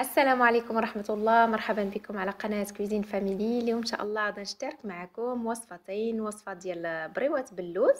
السلام عليكم ورحمة الله مرحبا بكم على قناة كويزين فاميلي اليوم إن شاء الله غادي نشترك معكم وصفتين وصفة ديال بريوات باللوز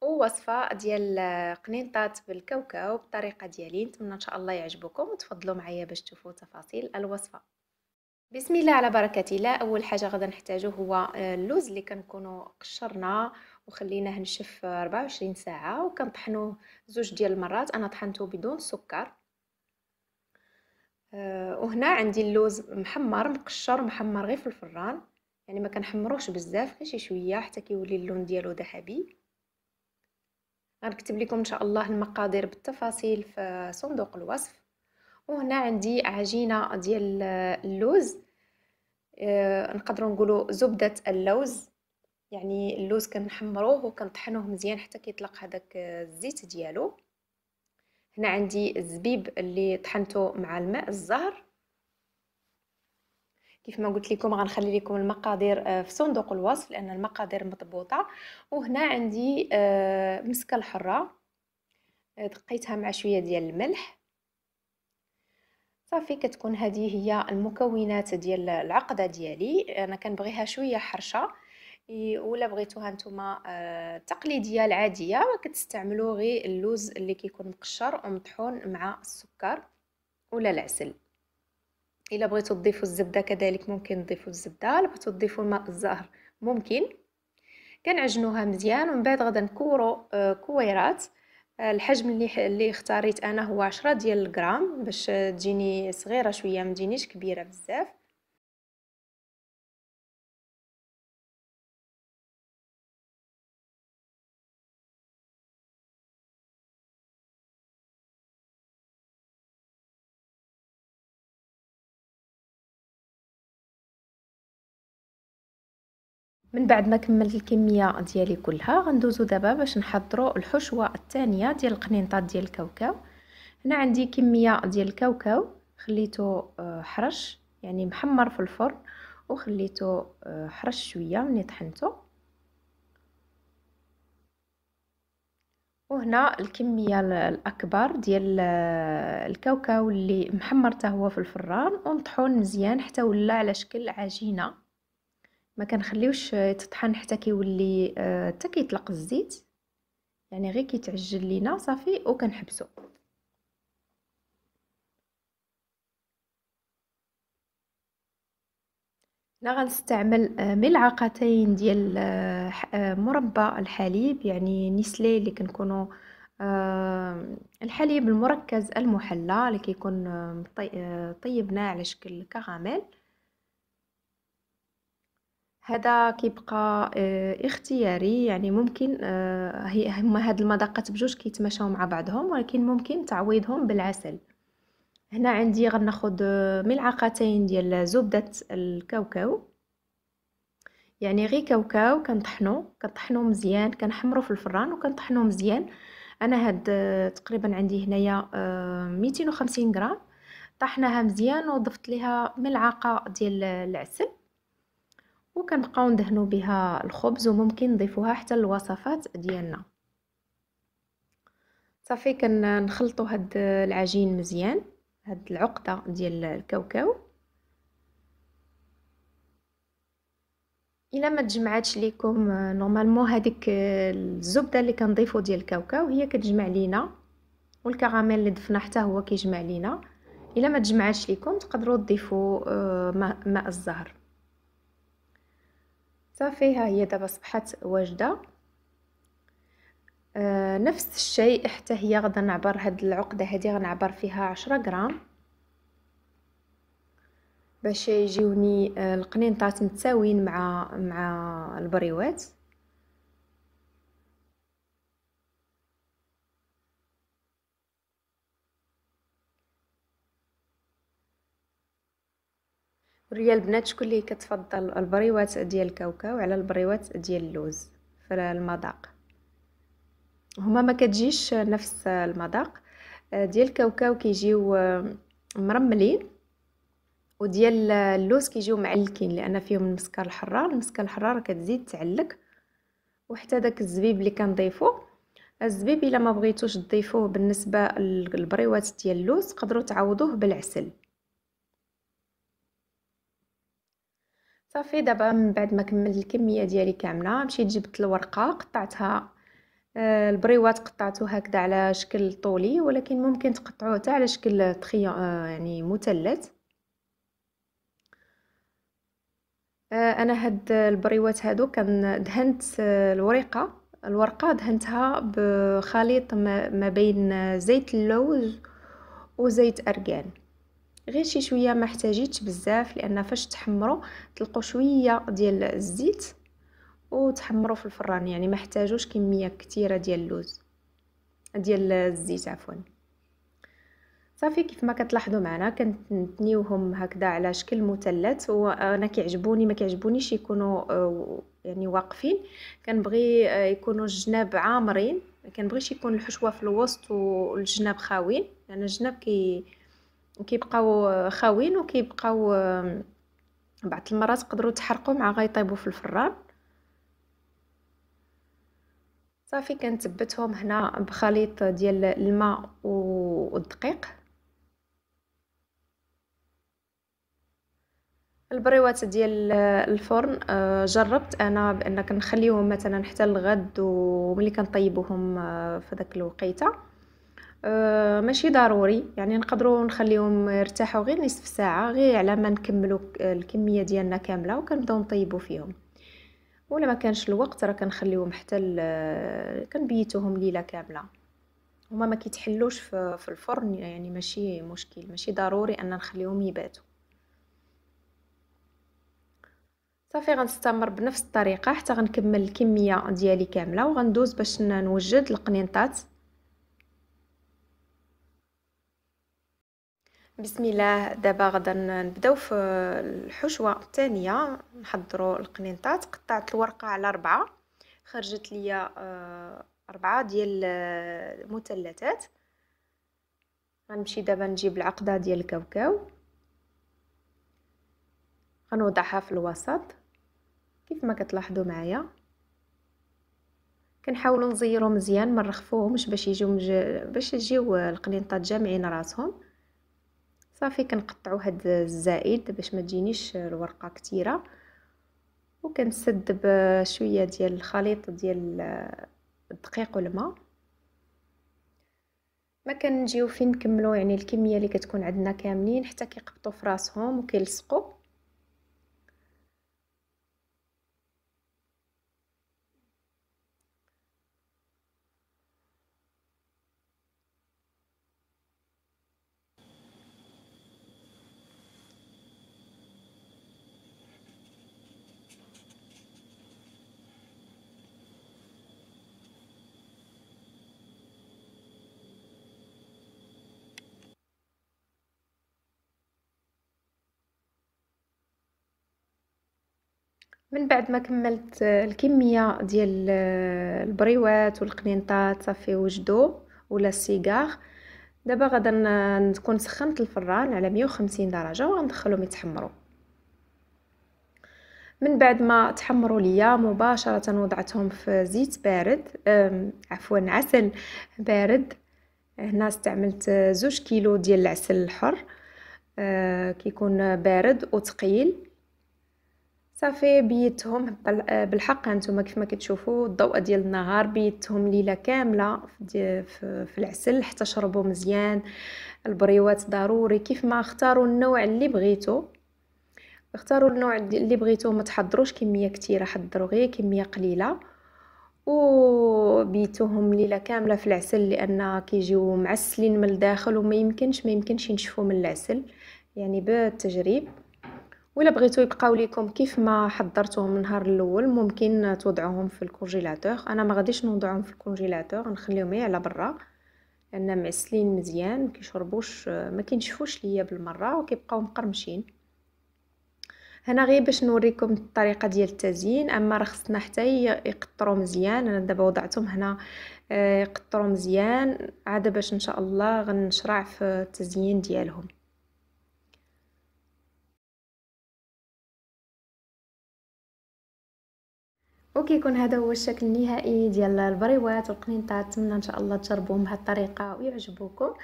ووصفة ديال قنينطات بالكاوكاو بطريقة ديالي نتمنى إن شاء الله يعجبكم وتفضلوا معايا باش تشوفوا تفاصيل الوصفة بسم الله على بركة الله أول حاجة غادي نحتاجه هو آه، اللوز اللي كنكونوا قشرنا وخليناه نشف 24 ساعة وكنطحنوه زوج ديال المرات أنا طحنته بدون سكر آه، وهنا عندي اللوز محمر مقشر محمر غير في الفران يعني ما كنحمروش بزاف غير شي شويه حتى كيولي اللون ديالو ذهبي غنكتب لكم ان شاء الله المقادير بالتفاصيل في صندوق الوصف وهنا عندي عجينه ديال اللوز آه نقدروا نقولوا زبده اللوز يعني اللوز كنحمروه وكنطحنوه مزيان حتى كيطلق هذاك الزيت ديالو هنا عندي الزبيب اللي طحنته مع الماء الزهر كيف ما قلت لكم غنخلي لكم المقادير آه، في صندوق الوصف لان المقادير مضبوطه وهنا عندي آه، مسكه الحره آه، دقيتها مع شويه ديال الملح صافي كتكون هذه هي المكونات ديال العقده ديالي انا كنبغيها شويه حرشه ولا بغيتوها نتوما التقليديه آه، العاديه كتستعملوا غير اللوز اللي كيكون مقشر ومطحون مع السكر ولا العسل الا بغيتوا تضيفوا الزبده كذلك ممكن تضيفوا الزبده الا بغيتوا تضيفوا ماء الزهر ممكن كنعجنوها مزيان ومن بعد غدا نكورو آه، كويرات آه، الحجم اللي اللي اختاريت انا هو 10 ديال الغرام باش تجيني صغيره شويه ما كبيره بزاف من بعد ما كملت الكميه ديالي كلها غندوزو دابا باش نحضروا الحشوه الثانيه ديال القنينطات ديال الكاوكاو هنا عندي كميه ديال الكاوكاو خليته آه، حرش يعني محمر في الفرن وخليته آه، حرش شويه ملي طحنته وهنا الكميه الاكبر ديال آه، الكاوكاو اللي محمر هو في الفران ونطحون مزيان حتى ولا على شكل عجينه ما كنخليوش تطحن حتى كيولي آه، حتى كيطلق الزيت يعني غير كيتعجل لينا صافي وكنحبسو هنا غنستعمل آه، ملعقتين ديال آه، مربى الحليب يعني نسلي اللي كنكونوا الحليب المركز المحلى اللي كيكون طيبناه على شكل كراميل هذا كيبقى آه، اختياري يعني ممكن آه، هي هما هاد المذاقات بجوج كيتماشاو مع بعضهم ولكن ممكن تعويضهم بالعسل هنا عندي غناخد آه، ملعقتين ديال زبده الكاوكاو يعني غير كاوكاو كنطحنو كنطحنو مزيان كنحمرو في الفران وكنطحنو مزيان انا هاد تقريبا عندي هنايا 250 غرام طحناها مزيان وضفت ليها ملعقه ديال العسل وكنبقاو ندهنو بها الخبز وممكن نضيفوها حتى للوصفات ديالنا صافي كنخلطو هاد العجين مزيان هاد العقده ديال الكاوكاو الا ما تجمعاتش ليكم نورمالمون هذيك الزبده اللي كنضيفو ديال الكاوكاو هي كتجمع لينا والكراميل اللي ضفنا حتى هو كيجمع لينا الا ما تجمعاتش ليكم تقدروا تضيفوا آه، ماء الزهر صافي ها هي دابا صبحات واجده آه نفس الشيء حتى هي غدا نعبر هاد العقده هادي غنعبر فيها عشرة غرام باش يجيوني آه القنينطات متساويين مع مع البريوات الحريه البنات شكون اللي كتفضل البريوات ديال الكاوكاو على البريوات ديال اللوز في المذاق هما ما كتجيش نفس المذاق آه، ديال الكاوكاو كيجيو آه، مرملين وديال اللوز كيجيو معلكين لان فيهم المسكر الحرار المسكر الحرار كتزيد تعلك وحتى داك الزبيب اللي كنضيفو الزبيب الا ما بغيتوش تضيفوه بالنسبه للبريوات ديال اللوز تقدروا تعوضوه بالعسل صافي دابا من بعد ما كملت الكميه ديالي كامله مشيت جبت الورقه قطعتها آه، البريوات قطعته هكذا على شكل طولي ولكن ممكن تقطعوه حتى على شكل تخيو آه، يعني مثلث آه، انا هاد البريوات هادو كان دهنت الورقه الورقه دهنتها بخليط ما بين زيت اللوز وزيت ارغان غير شي شويه ما احتاجيتش بزاف لان فاش تحمروا تلقوا شويه ديال الزيت وتحمروا في الفران يعني ما احتاجوش كميه كثيره ديال اللوز ديال الزيت عفوا صافي كيف ما كتلاحظوا معنا كنتنيوهم هكذا على شكل مثلث وانا كيعجبوني ما كيعجبونيش يكونوا يعني واقفين كنبغي يكونوا الجناب عامرين ما كنبغيش يكون الحشوه في الوسط والجناب خاوين لان يعني الجناب كي كيبقاو خاوين وكيبقاو بعض المرات تقدروا تحرقوا مع غيطيبوا في الفران صافي كنثبتهم هنا بخليط ديال الماء والدقيق البريوات ديال الفرن آه، جربت انا بان كنخليهم مثلا حتى الغد وملي كنطيبوهم آه، في داك الوقيته أه ماشي ضروري يعني نقدروا نخليهم يرتاحوا غير نصف ساعه غير على ما نكملوا الكميه ديالنا كامله وكنبداو نطيبوا فيهم ولا ما كانش الوقت راه كنخليهم حتى آه، كنبيتوهم ليله كامله هما ما كيتحلوش في الفرن يعني ماشي مشكل ماشي ضروري ان نخليهم يباتوا صافي غنستمر بنفس الطريقه حتى غنكمل الكميه ديالي كامله وغندوز باش نوجد القنينطات بسم الله دابا غدا نبداو في الحشوه الثانيه نحضروا القنينطات قطعت الورقه على ربعة خرجت ليا أربعة آه، ديال المثلثات آه، غنمشي دابا نجيب العقده ديال الكاوكاو غنوضعها في الوسط كيف ما كتلاحظوا معايا كنحاولوا نزيرو مزيان ما نرخفوهمش باش يجيو مج... باش يجيو القنينطات جامعين راسهم صافي كنقطعو هاد الزائد باش ما تجينيش الورقه كتيره وكنسد بشويه ديال الخليط ديال الدقيق والماء ما كنجيو فين نكملو يعني الكميه اللي كتكون عندنا كاملين حتى كيقبطوا فراسهم راسهم وكيلصقوا من بعد ما كملت الكميه ديال البريوات والقنينطات صافي وجدوا ولا السيجار دابا غادا نكون سخنت الفران على 150 درجه وغندخلهم يتحمروا من بعد ما تحمروا ليا مباشره وضعتهم في زيت بارد عفوا عسل بارد هنا استعملت زوج كيلو ديال العسل الحر أه، كيكون بارد وثقيل صافي بيتهم بالحق هانتوما كيف ما كتشوفوا الضوء ديال النهار بيتهم ليله كامله في, في العسل حتى شربوا مزيان البريوات ضروري كيف ما اختاروا النوع اللي بغيتو اختاروا النوع اللي بغيتو ما تحضروش كميه كتيره حضروا غير كميه قليله وبيتوهم ليله كامله في العسل لان كيجيو معسلين من الداخل وما يمكنش ما يمكنش ينشفوا من العسل يعني بالتجريب ولا بغيتو يبقاو ليكم كيف ما حضرتوهم من النهار الاول ممكن توضعوهم في الكونجيلاتور انا ما غاديش نوضعهم في الكونجيلاتور نخليهم على برا لان معسلين مزيان ما كيشربوش ما كينشفوش ليا بالمره وكيبقاو مقرمشين هنا غير باش نوريكم الطريقه ديال التزيين اما راه خصنا حتى يقطروا مزيان انا دابا وضعتهم هنا آه، يقطروا مزيان عاد باش ان شاء الله غنشرع في التزيين ديالهم وكيكون هذا هو الشكل النهائي ديال البريوات والقنينطات نتمنى ان شاء الله تجربوهم بهذه الطريقه ويعجبوكم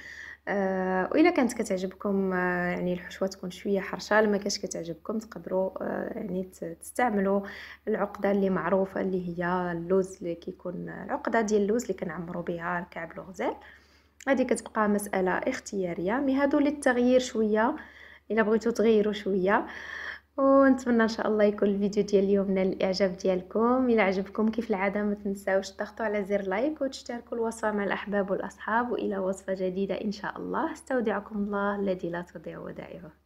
آه وإذا كانت كتعجبكم آه يعني الحشوه تكون شويه حرشه لما كاش كتعجبكم تقدروا آه يعني تستعملوا العقده اللي معروفه اللي هي اللوز اللي كيكون العقده ديال اللوز اللي كنعمروا بها الكعب الغزال هذه كتبقى مساله اختياريه مي هادو للتغيير شويه الا بغيتو تغيروا شويه ونتمنى ان شاء الله يكون الفيديو ديال اليوم نال الاعجاب ديالكم الى عجبكم كيف العاده ما تنساوش تضغطوا على زر لايك وتشتركوا الوصفه مع الاحباب والاصحاب والى وصفه جديده ان شاء الله استودعكم الله الذي لا تضيع ودائعه